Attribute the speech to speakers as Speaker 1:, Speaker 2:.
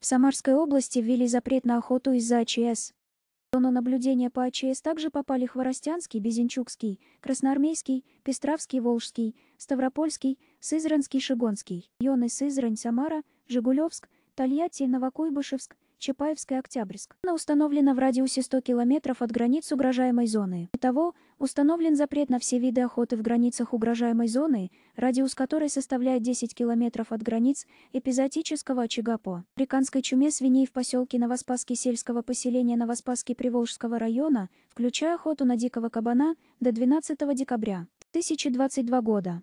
Speaker 1: В Самарской области ввели запрет на охоту из-за АЧС. В зону наблюдения по АЧС также попали Хворостянский, Безенчукский, Красноармейский, Пестравский, Волжский, Ставропольский, Сызранский, Шигонский. Йоны Сызрань, Самара, Жигулевск – Тольятти, Новокуйбышевск, Чапаевск и Октябрьск. Она установлена в радиусе 100 километров от границ угрожаемой зоны. Итого, установлен запрет на все виды охоты в границах угрожаемой зоны, радиус которой составляет 10 километров от границ эпизотического очага по Приканской чуме свиней в поселке Новоспаски сельского поселения Новоспаски Приволжского района, включая охоту на дикого кабана, до 12 декабря 2022 года.